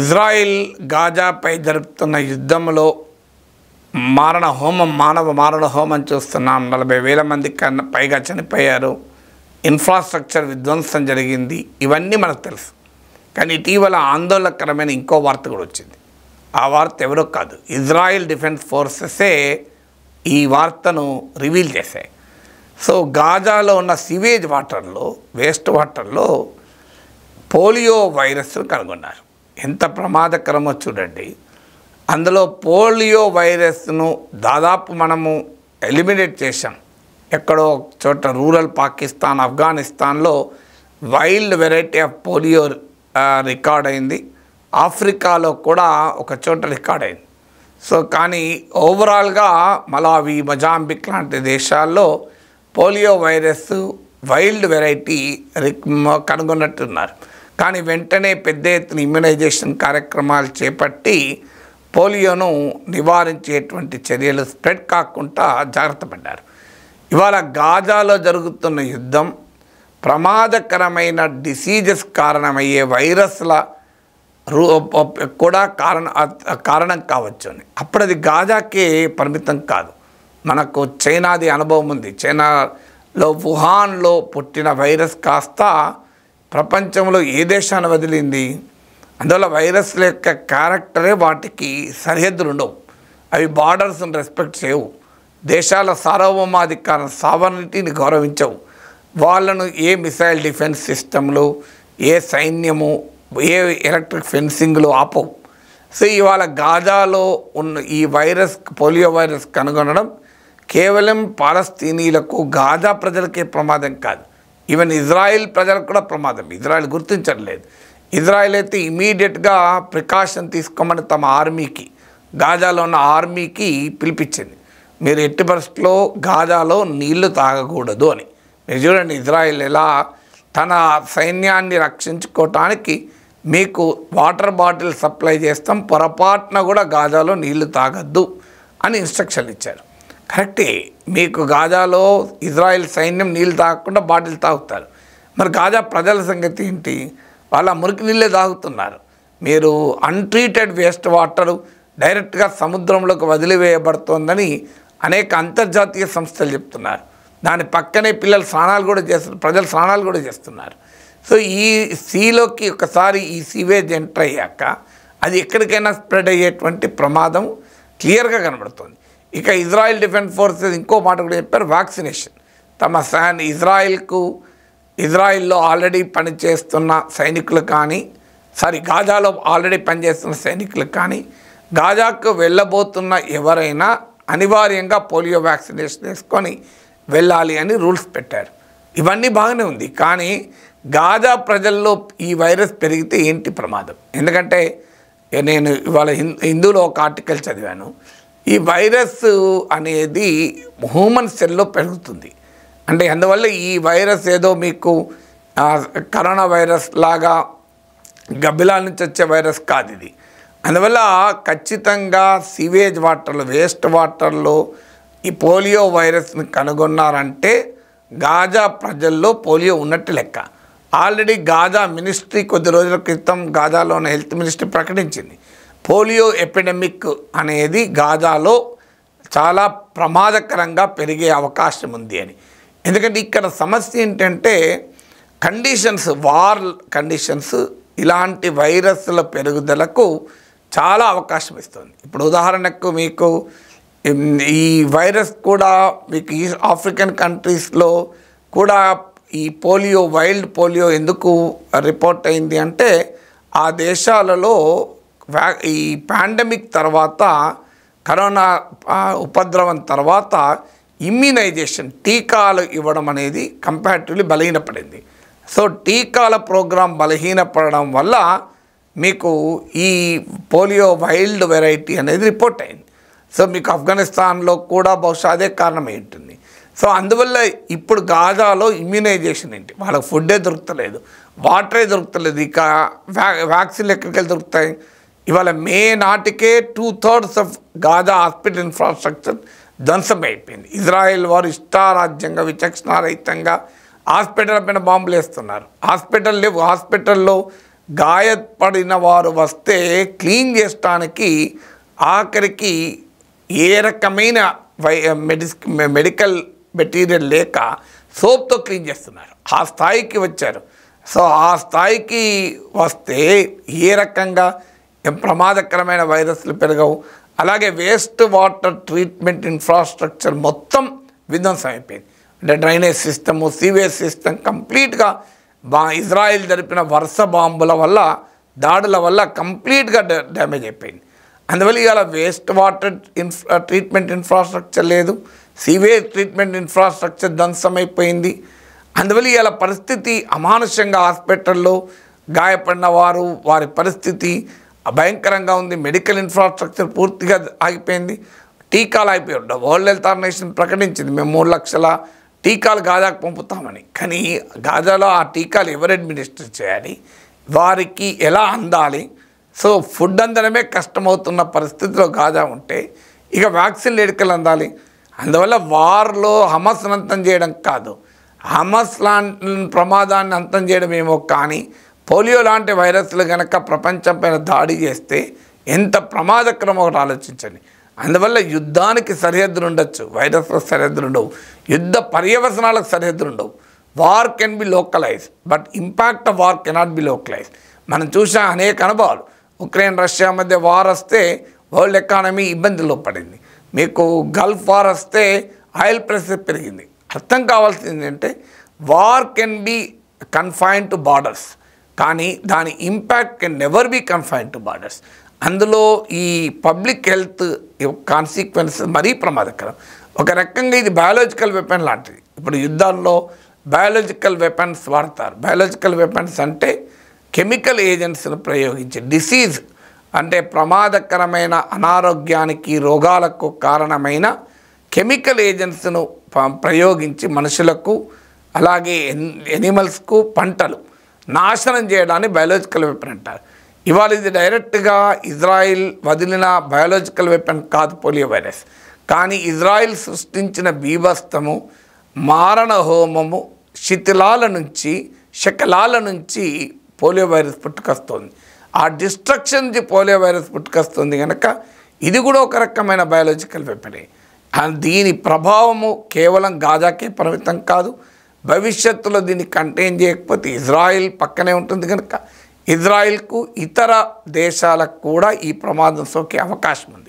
Israel గాజాపై జరుపుతున్న యుద్ధంలో మారణ హోమం మానవ మారణ హోమం చూస్తున్నాం నలభై వేల మంది కన్నా పైగా చనిపోయారు ఇన్ఫ్రాస్ట్రక్చర్ విధ్వంసం జరిగింది ఇవన్నీ మనకు తెలుసు కానీ ఇటీవల ఆందోళనకరమైన ఇంకో వార్త కూడా వచ్చింది ఆ వార్త ఎవరో కాదు ఇజ్రాయిల్ డిఫెన్స్ ఫోర్సెసే ఈ వార్తను రివీల్ చేశాయి సో గాజాలో ఉన్న సివేజ్ వాటర్లో వేస్ట్ వాటర్లో పోలియో వైరస్ను కనుగొన్నారు ఎంత ప్రమాదకరమో చూడండి అందులో పోలియో వైరస్ను దాదాపు మనము ఎలిమినేట్ చేశాం ఎక్కడో చోట రూరల్ పాకిస్తాన్ ఆఫ్ఘనిస్తాన్లో wild variety of polio record అయింది ఆఫ్రికాలో కూడా ఒక చోట రికార్డ్ అయింది సో కానీ ఓవరాల్గా మలావి మజాంబిక్ లాంటి దేశాల్లో పోలియో వైరస్ వైల్డ్ వెరైటీ కనుగొన్నట్టున్నారు కానీ వెంటనే పెద్ద ఎత్తున ఇమ్యునైజేషన్ కార్యక్రమాలు చేపట్టి పోలియోను నివారించేటువంటి చర్యలు స్ప్రెడ్ కాకుండా జాగ్రత్త పడ్డారు ఇవాళ గాజాలో జరుగుతున్న యుద్ధం ప్రమాదకరమైన డిసీజెస్ కారణమయ్యే వైరస్ల రూ కూడా కారణ కారణం కావచ్చు అని అప్పుడు అది గాజాకే పరిమితం కాదు మనకు చైనాది అనుభవం ఉంది చైనాలో వుహాన్లో పుట్టిన వైరస్ కాస్త ప్రపంచంలో ఏ దేశాన్ని వదిలింది అందువల్ల వైరస్ల యొక్క క్యారెక్టరే వాటికి సరిహద్దులు ఉండవు అవి బార్డర్స్ని రెస్పెక్ట్ చేయవు దేశాల సార్వభౌమాధికారం సావర్నిటీని గౌరవించవు వాళ్ళను ఏ మిసైల్ డిఫెన్స్ సిస్టమ్లు ఏ సైన్యము ఏ ఎలక్ట్రిక్ ఫెన్సింగ్లు ఆపవు సో ఇవాళ గాజాలో ఉన్న ఈ వైరస్ పోలియో వైరస్ కనుగొనడం కేవలం పాలస్తీనీలకు గాజా ప్రజలకే ప్రమాదం కాదు ఈవెన్ ఇజ్రాయిల్ ప్రజలకు కూడా ప్రమాదం ఇజ్రాయిల్ గుర్తించట్లేదు ఇజ్రాయిల్ అయితే ఇమీడియట్గా ప్రికాషన్ తీసుకోమని తమ ఆర్మీకి గాజాలో ఉన్న ఆర్మీకి పిలిపించింది మీరు ఎట్టి పరిస్థితిలో గాజాలో నీళ్లు తాగకూడదు అని మీరు చూడండి ఇజ్రాయిల్ ఎలా తన సైన్యాన్ని రక్షించుకోవటానికి మీకు వాటర్ బాటిల్ సప్లై చేస్తాం పొరపాటున కూడా గాజాలో నీళ్లు తాగద్దు అని ఇన్స్ట్రక్షన్ ఇచ్చారు కరెక్టే మీకు గాజాలో ఇజ్రాయెల్ సైన్యం నీళ్ళు తాగకుండా బాటిల్ తాగుతారు మరి గాజా ప్రజల సంగతి ఏంటి వాళ్ళ మురికి నీళ్ళే తాగుతున్నారు మీరు అన్ట్రీటెడ్ వేస్ట్ వాటర్ డైరెక్ట్గా సముద్రంలోకి వదిలివేయబడుతోందని అనేక అంతర్జాతీయ సంస్థలు చెప్తున్నారు దాని పక్కనే పిల్లలు స్నానాలు కూడా చేస్తున్నారు ప్రజలు స్నానాలు కూడా చేస్తున్నారు సో ఈ సీలోకి ఒకసారి ఈ సీవేజ్ ఎంటర్ అయ్యాక అది ఎక్కడికైనా స్ప్రెడ్ అయ్యేటువంటి ప్రమాదం క్లియర్గా కనబడుతుంది ఇక ఇజ్రాయెల్ డిఫెన్స్ ఫోర్సెస్ ఇంకో మాట కూడా చెప్పారు వ్యాక్సినేషన్ తమ సైన్ ఇజ్రాయెల్కు ఇజ్రాయిల్లో ఆల్రెడీ పనిచేస్తున్న సైనికులు కానీ సారీ గాజాలో ఆల్రెడీ పనిచేస్తున్న సైనికులు కానీ గాజాకు వెళ్ళబోతున్న ఎవరైనా అనివార్యంగా పోలియో వ్యాక్సినేషన్ వేసుకొని వెళ్ళాలి అని రూల్స్ పెట్టారు ఇవన్నీ బాగానే ఉంది కానీ గాజా ప్రజల్లో ఈ వైరస్ పెరిగితే ఏంటి ప్రమాదం ఎందుకంటే నేను ఇవాళ హిందూలో ఒక ఆర్టికల్ చదివాను ఈ వైరస్ అనేది హ్యూమన్ సెల్లో పెరుగుతుంది అంటే అందువల్ల ఈ వైరస్ ఏదో మీకు కరోనా వైరస్ లాగా గబ్బిలాల నుంచి వచ్చే వైరస్ కాదు ఇది అందువల్ల ఖచ్చితంగా సివేజ్ వాటర్లో వేస్ట్ వాటర్లో ఈ పోలియో వైరస్ని కనుగొన్నారంటే గాజా ప్రజల్లో పోలియో ఉన్నట్టు లెక్క ఆల్రెడీ గాజా మినిస్ట్రీ కొద్ది రోజుల క్రితం గాజాలోని హెల్త్ మినిస్ట్రీ ప్రకటించింది పోలియో ఎపిడమిక్ అనేది గాజాలో చాలా ప్రమాదకరంగా పెరిగే అవకాశం ఉంది అని ఎందుకంటే ఇక్కడ సమస్య ఏంటంటే కండిషన్స్ వార్ కండిషన్స్ ఇలాంటి వైరస్ల పెరుగుదలకు చాలా అవకాశం ఇస్తుంది ఇప్పుడు ఉదాహరణకు మీకు ఈ వైరస్ కూడా మీకు ఈస్ట్ ఆఫ్రికన్ కంట్రీస్లో కూడా ఈ పోలియో వైల్డ్ పోలియో ఎందుకు రిపోర్ట్ అయింది అంటే ఆ దేశాలలో ఈ పాండమిక్ తర్వాత కరోనా ఉపద్రవం తర్వాత ఇమ్యునైజేషన్ టీకాలు ఇవ్వడం అనేది కంపారిటివ్లీ బలహీనపడింది సో టీకాల ప్రోగ్రాం బలహీనపడడం వల్ల మీకు ఈ పోలియో వైల్డ్ వెరైటీ అనేది రిపోర్ట్ అయింది సో మీకు ఆఫ్ఘనిస్తాన్లో కూడా బహుశా అదే కారణమై ఉంటుంది సో అందువల్ల ఇప్పుడు గాజాలో ఇమ్యునైజేషన్ ఏంటి వాళ్ళకి ఫుడ్డే దొరుకుతలేదు వాటరే దొరుకుతలేదు ఇక వ్యా వ్యాక్సిన్లు ఎక్కడికెళ్ళి దొరుకుతాయి ఇవాళ మే నాటికే two thirds of Gaza hospital infrastructure ధ్వంసమైపోయింది ఇజ్రాయెల్ వారు ఇష్టారాజ్యంగా విచక్షణారహితంగా హాస్పిటల్ పైన బాంబులు వేస్తున్నారు హాస్పిటల్ లేవు హాస్పిటల్లో గాయపడిన వారు వస్తే క్లీన్ చేయడానికి ఆఖరికి ఏ రకమైన వై మెడిస్ మెడికల్ మెటీరియల్ లేక సోప్తో క్లీన్ చేస్తున్నారు ఆ స్థాయికి వచ్చారు సో ఆ స్థాయికి వస్తే ఏ రకంగా ప్రమాదకరమైన వైరస్లు పెరగవు అలాగే వేస్ట్ వాటర్ ట్రీట్మెంట్ ఇన్ఫ్రాస్ట్రక్చర్ మొత్తం విధ్వంసం అయిపోయింది అంటే డ్రైనేజ్ సిస్టము సీవేజ్ సిస్టమ్ కంప్లీట్గా బా ఇజ్రాయిల్ జరిపిన వరుస బాంబుల వల్ల దాడుల వల్ల కంప్లీట్గా డ్యామేజ్ అయిపోయింది అందువల్ల ఇవాళ waste water infra treatment infrastructure లేదు సీవేజ్ ట్రీట్మెంట్ ఇన్ఫ్రాస్ట్రక్చర్ ధ్వంసమైపోయింది అందువల్ల ఇవాళ పరిస్థితి అమానుషంగా హాస్పిటల్లో గాయపడిన వారు వారి పరిస్థితి భయంకరంగా ఉంది మెడికల్ ఇన్ఫ్రాస్ట్రక్చర్ పూర్తిగా ఆగిపోయింది టీకాలు అయిపోయి వరల్డ్ హెల్త్ ఆర్గనైజేషన్ ప్రకటించింది మేము మూడు లక్షల టీకాలు గాజాకు పంపుతామని కానీ గాజాలో ఆ టీకాలు ఎవరు అడ్మినిస్టర్ చేయాలి వారికి ఎలా అందాలి సో ఫుడ్ అందడమే కష్టమవుతున్న పరిస్థితిలో గాజా ఉంటే ఇక వ్యాక్సిన్ ఎడుకలు అందాలి అందువల్ల వారిలో హమస్ను అంతం చేయడం కాదు హమస్ లాంటి ప్రమాదాన్ని అంతం చేయడం ఏమో కానీ పోలియో లాంటి వైరస్లు కనుక ప్రపంచం పైన దాడి చేస్తే ఎంత ప్రమాదక్రమం ఒకటి ఆలోచించండి అందువల్ల యుద్ధానికి సరిహద్దులు ఉండొచ్చు వైరస్ సరిహద్దులు ఉండవు యుద్ధ పర్యవసనాలకు సరిహద్దులు ఉండవు war can be localize but impact of war cannot be localize మనం చూసిన అనేక అనుభవాలు ఉక్రెయిన్ రష్యా మధ్య వార్ వస్తే వరల్డ్ ఎకానమీ ఇబ్బందుల్లో పడింది మీకు గల్ఫ్ వార్ వస్తే ఆయిల్ ప్రెస్ పెరిగింది అర్థం కావాల్సింది ఏంటంటే war can be confine to borders కానీ దాని impact can never be confine to borders అందులో ఈ పబ్లిక్ హెల్త్ కాన్సిక్వెన్స్ మరీ ప్రమాదకరం ఒక రకంగా ఇది బయాలజికల్ వెపన్ లాంటిది ఇప్పుడు యుద్ధాల్లో బయాలజికల్ వెపన్స్ వాడతారు బయాలజికల్ వెపన్స్ అంటే కెమికల్ ఏజెంట్స్ను ప్రయోగించి డిసీజ్ అంటే ప్రమాదకరమైన అనారోగ్యానికి రోగాలకు కారణమైన కెమికల్ ఏజెంట్స్ను ప్రయోగించి మనుషులకు అలాగే ఎనిమల్స్కు పంటలు నాశనం చేయడాన్ని బయాలజికల్ వెపన్ అంటారు ఇవాళ ఇది డైరెక్ట్గా ఇజ్రాయిల్ వదిలిన బయాలజికల్ వెపన్ కాదు పోలియో వైరస్ కానీ ఇజ్రాయిల్ సృష్టించిన బీభస్తము మారణ హోమము శిథిలాల నుంచి శకలాల నుంచి పోలియో వైరస్ పుట్టుకొస్తుంది ఆ డిస్ట్రక్షన్ నుంచి పోలియో వైరస్ పుట్టుకొస్తుంది కనుక ఇది కూడా ఒక రకమైన బయాలజికల్ వెపనే దీని ప్రభావము కేవలం గాజాకే పరిమితం కాదు భవిష్యత్తులో దీన్ని కంటైన్ చేయకపోతే ఇజ్రాయిల్ పక్కనే ఉంటుంది కనుక ఇజ్రాయిల్కు ఇతర దేశాలకు కూడా ఈ ప్రమాదం సోకే అవకాశం ఉంది